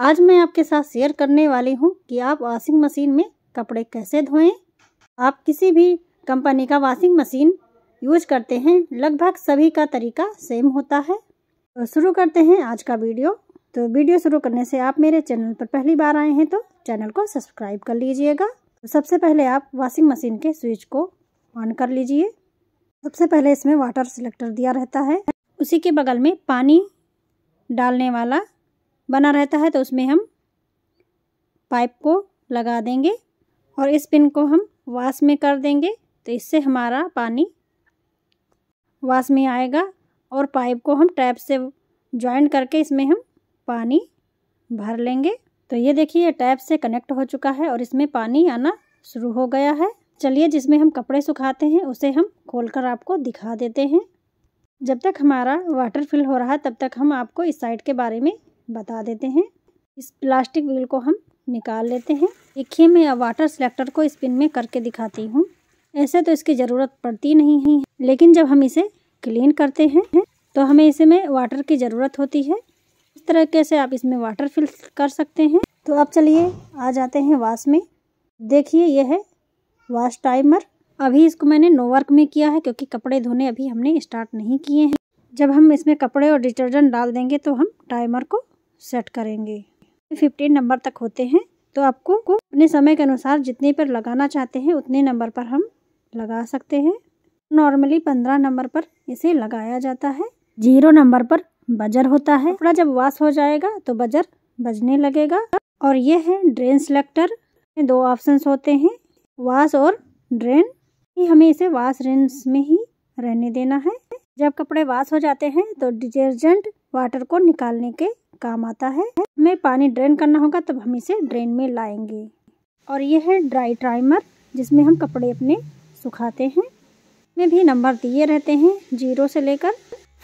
आज मैं आपके साथ शेयर करने वाली हूँ कि आप वॉशिंग मशीन में कपड़े कैसे धोएं आप किसी भी कंपनी का वॉशिंग मशीन यूज करते हैं लगभग सभी का तरीका सेम होता है तो शुरू करते हैं आज का वीडियो तो वीडियो शुरू करने से आप मेरे चैनल पर पहली बार आए हैं तो चैनल को सब्सक्राइब कर लीजिएगा तो सबसे पहले आप वॉशिंग मशीन के स्विच को ऑन कर लीजिए सबसे पहले इसमें वाटर सिलेक्टर दिया रहता है उसी के बगल में पानी डालने वाला बना रहता है तो उसमें हम पाइप को लगा देंगे और इस पिन को हम वाश में कर देंगे तो इससे हमारा पानी वाश में आएगा और पाइप को हम टैप से ज्वाइन करके इसमें हम पानी भर लेंगे तो ये देखिए टैप से कनेक्ट हो चुका है और इसमें पानी आना शुरू हो गया है चलिए जिसमें हम कपड़े सुखाते हैं उसे हम खोलकर आपको दिखा देते हैं जब तक हमारा वाटर फिल हो रहा है तब तक हम आपको इस साइड के बारे में बता देते हैं इस प्लास्टिक व्हील को हम निकाल लेते हैं देखिए मैं अब वाटर सिलेक्टर को स्पिन में करके दिखाती हूँ ऐसे तो इसकी ज़रूरत पड़ती नहीं है लेकिन जब हम इसे क्लीन करते हैं तो हमें इसे में वाटर की ज़रूरत होती है इस तरीके से आप इसमें वाटर फिल कर सकते हैं तो अब चलिए आ जाते हैं वाश में देखिए यह है वाश टाइमर अभी इसको मैंने नो वर्क में किया है क्योंकि कपड़े धोने अभी हमने स्टार्ट नहीं किए हैं जब हम इसमें कपड़े और डिटर्जेंट डाल देंगे तो हम टाइमर को सेट करेंगे फिफ्टीन नंबर तक होते हैं तो आपको को अपने समय के अनुसार जितने पर लगाना चाहते हैं उतने नंबर पर हम लगा सकते हैं नॉर्मली पंद्रह नंबर पर इसे लगाया जाता है जीरो नंबर पर बजर होता है कपड़ा जब वाश हो जाएगा तो बजर बजने लगेगा और यह है ड्रेन सिलेक्टर दो ऑप्शन होते हैं वाश और ड्रेन ही हमें इसे वाश रेंस में ही रहने देना है जब कपड़े वाश हो जाते हैं तो डिटर्जेंट वाटर को निकालने के काम आता है हमें पानी ड्रेन करना होगा तब हम इसे ड्रेन में लाएंगे और ये है ड्राई ट्राइमर जिसमें हम कपड़े अपने सुखाते हैं में भी नंबर दिए रहते हैं जीरो से लेकर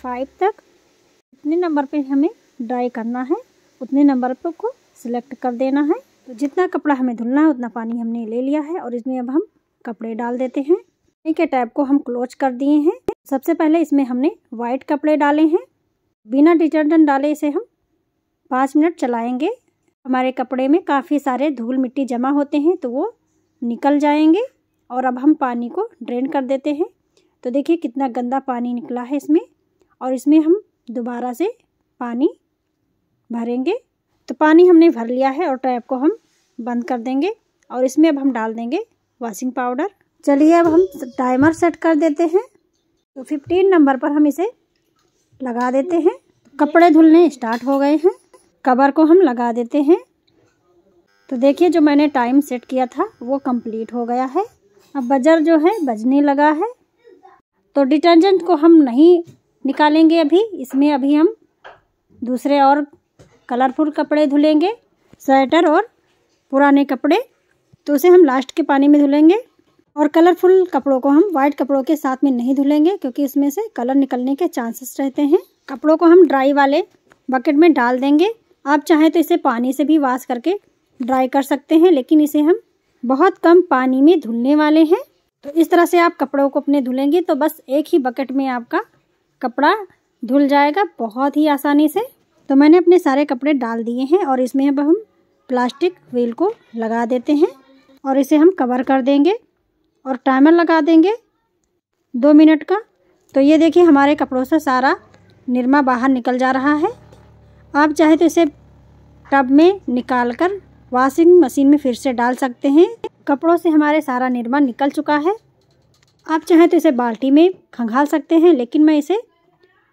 फाइव तक जितने नंबर पे हमें ड्राई करना है उतने नंबर पर को सिलेक्ट कर देना है तो जितना कपड़ा हमें धुलना है उतना पानी हमने ले लिया है और इसमें अब हम कपड़े डाल देते हैं पानी के टैब को हम क्लोज कर दिए हैं सबसे पहले इसमें हमने वाइट कपड़े डाले हैं बिना डिटर्जेंट डाले इसे हम पाँच मिनट चलाएंगे हमारे कपड़े में काफ़ी सारे धूल मिट्टी जमा होते हैं तो वो निकल जाएंगे और अब हम पानी को ड्रेन कर देते हैं तो देखिए कितना गंदा पानी निकला है इसमें और इसमें हम दोबारा से पानी भरेंगे तो पानी हमने भर लिया है और टैप को हम बंद कर देंगे और इसमें अब हम डाल देंगे वॉशिंग पाउडर चलिए अब हम टाइमर सेट कर देते हैं तो फिफ्टीन नंबर पर हम इसे लगा देते हैं कपड़े धुलने स्टार्ट हो गए हैं कवर को हम लगा देते हैं तो देखिए जो मैंने टाइम सेट किया था वो कंप्लीट हो गया है अब बजर जो है बजने लगा है तो डिटर्जेंट को हम नहीं निकालेंगे अभी इसमें अभी हम दूसरे और कलरफुल कपड़े धुलेंगे स्वेटर और पुराने कपड़े तो उसे हम लास्ट के पानी में धुलेंगे और कलरफुल कपड़ों को हम वाइट कपड़ों के साथ में नहीं धुलेंगे क्योंकि इसमें से कलर निकलने के चांसेस रहते हैं कपड़ों को हम ड्राई वाले बकेट में डाल देंगे आप चाहें तो इसे पानी से भी वाश करके ड्राई कर सकते हैं लेकिन इसे हम बहुत कम पानी में धुलने वाले हैं तो इस तरह से आप कपड़ों को अपने धुलेंगे तो बस एक ही बकेट में आपका कपड़ा धुल जाएगा बहुत ही आसानी से तो मैंने अपने सारे कपड़े डाल दिए हैं और इसमें अब हम प्लास्टिक व्हील को लगा देते हैं और इसे हम कवर कर देंगे और टाइमर लगा देंगे दो मिनट का तो ये देखिए हमारे कपड़ों से सारा निरमा बाहर निकल जा रहा है आप चाहे तो इसे टब में निकाल कर वॉशिंग मशीन में फिर से डाल सकते हैं कपड़ों से हमारे सारा निरमा निकल चुका है आप चाहें तो इसे बाल्टी में खंगाल सकते हैं लेकिन मैं इसे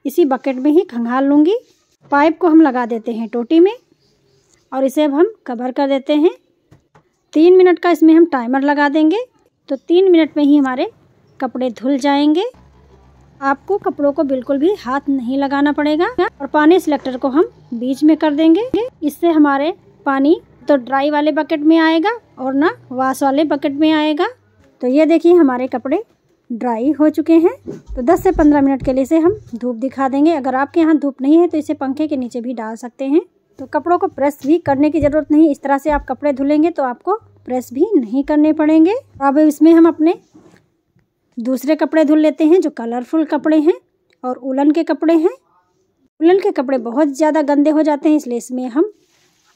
इसी बकेट में ही खंगाल लूँगी पाइप को हम लगा देते हैं टोटी में और इसे अब हम कवर कर देते हैं तीन मिनट का इसमें हम टाइमर लगा देंगे तो तीन मिनट में ही हमारे कपड़े धुल जाएंगे आपको कपड़ों को बिल्कुल भी हाथ नहीं लगाना पड़ेगा और पानी सिलेक्टर को हम बीच में कर देंगे इससे हमारे पानी तो ड्राई वाले बकेट में आएगा और ना वाश वाले बकेट में आएगा तो ये देखिए हमारे कपड़े ड्राई हो चुके हैं तो 10 से 15 मिनट के लिए से हम धूप दिखा देंगे अगर आपके यहाँ धूप नहीं है तो इसे पंखे के नीचे भी डाल सकते हैं तो कपड़ों को प्रेस भी करने की ज़रूरत नहीं इस तरह से आप कपड़े धुलेंगे तो आपको प्रेस भी नहीं करने पड़ेंगे अब इसमें हम अपने दूसरे कपड़े धुल लेते हैं जो कलरफुल कपड़े हैं और उलन के कपड़े हैं उलन के कपड़े बहुत ज़्यादा गंदे हो जाते हैं इसलिए इसमें हम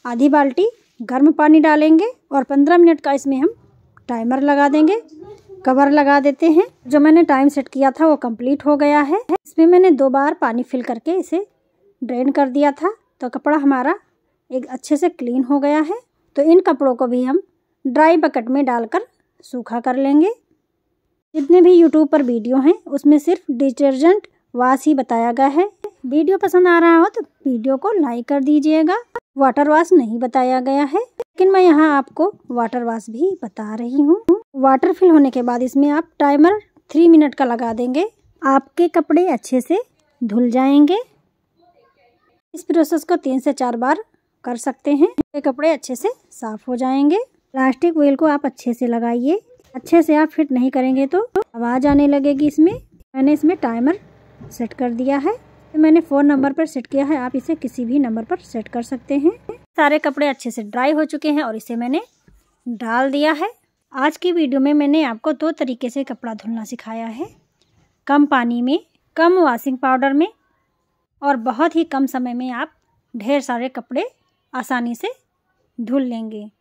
आधी बाल्टी गर्म पानी डालेंगे और पंद्रह मिनट का इसमें हम टाइमर लगा देंगे कवर लगा देते हैं जो मैंने टाइम सेट किया था वो कंप्लीट हो गया है इसमें मैंने दो बार पानी फिल करके इसे ड्रेन कर दिया था तो कपड़ा हमारा एक अच्छे से क्लीन हो गया है तो इन कपड़ों को भी हम ड्राई बकेट में डालकर सूखा कर लेंगे जितने भी यूट्यूब पर वीडियो हैं उसमें सिर्फ डिटर्जेंट वाश ही बताया गया है वीडियो पसंद आ रहा हो तो वीडियो को लाइक कर दीजिएगा वाटर वाश नहीं बताया गया है लेकिन मैं यहाँ आपको वाटर वाश भी बता रही हूँ वाटर फिल होने के बाद इसमें आप टाइमर थ्री मिनट का लगा देंगे आपके कपड़े अच्छे से धुल जाएंगे इस प्रोसेस को तीन से चार बार कर सकते हैं कपड़े अच्छे से साफ हो जाएंगे प्लास्टिक वेल को आप अच्छे से लगाइए अच्छे से आप फिट नहीं करेंगे तो आवाज़ आने लगेगी इसमें मैंने इसमें टाइमर सेट कर दिया है तो मैंने फ़ोन नंबर पर सेट किया है आप इसे किसी भी नंबर पर सेट कर सकते हैं सारे कपड़े अच्छे से ड्राई हो चुके हैं और इसे मैंने डाल दिया है आज की वीडियो में मैंने आपको दो तरीके से कपड़ा धुलना सिखाया है कम पानी में कम वॉशिंग पाउडर में और बहुत ही कम समय में आप ढेर सारे कपड़े आसानी से धुल लेंगे